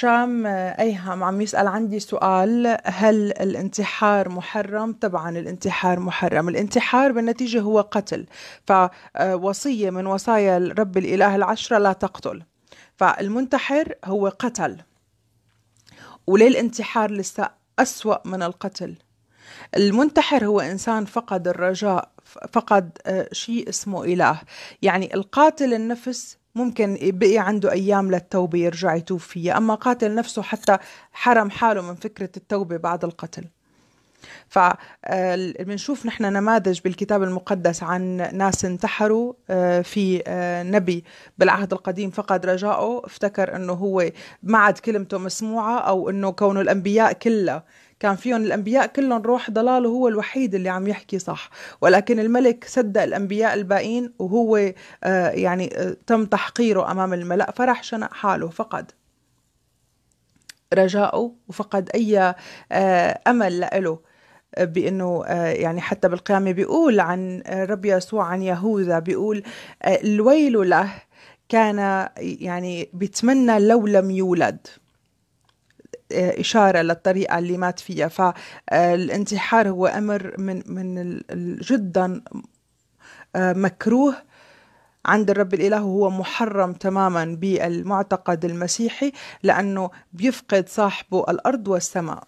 هشام أيهم عم يسأل عندي سؤال هل الانتحار محرم؟ طبعا الانتحار محرم الانتحار بالنتيجة هو قتل فوصية من وصايا رب الإله العشرة لا تقتل فالمنتحر هو قتل وليه الانتحار لسه أسوأ من القتل المنتحر هو إنسان فقد الرجاء فقد آه، شيء اسمه إله يعني القاتل النفس ممكن بقي عنده أيام للتوبة يرجع يتوب فيها أما قاتل نفسه حتى حرم حاله من فكرة التوبة بعد القتل فبنشوف آه، نحن نماذج بالكتاب المقدس عن ناس انتحروا آه، في آه، نبي بالعهد القديم فقد رجائه افتكر انه هو ما عاد كلمته مسموعه او انه كونه الانبياء كلها كان فيهم الأنبياء كلهم روح ضلال وهو الوحيد اللي عم يحكي صح ولكن الملك صدق الأنبياء الباقين وهو آه، يعني آه، تم تحقيره أمام الملأ فراح شنق حاله فقد رجاؤه وفقد أي آه، أمل لإله بانه يعني حتى بالقيامه بيقول عن الرب يسوع عن يهوذا بيقول الويل له كان يعني بيتمنى لو لم يولد آه، إشارة للطريقة اللي مات فيها فالانتحار آه، هو أمر من, من جدا آه، مكروه عند الرب الإله هو محرم تماما بالمعتقد المسيحي لأنه بيفقد صاحبه الأرض والسماء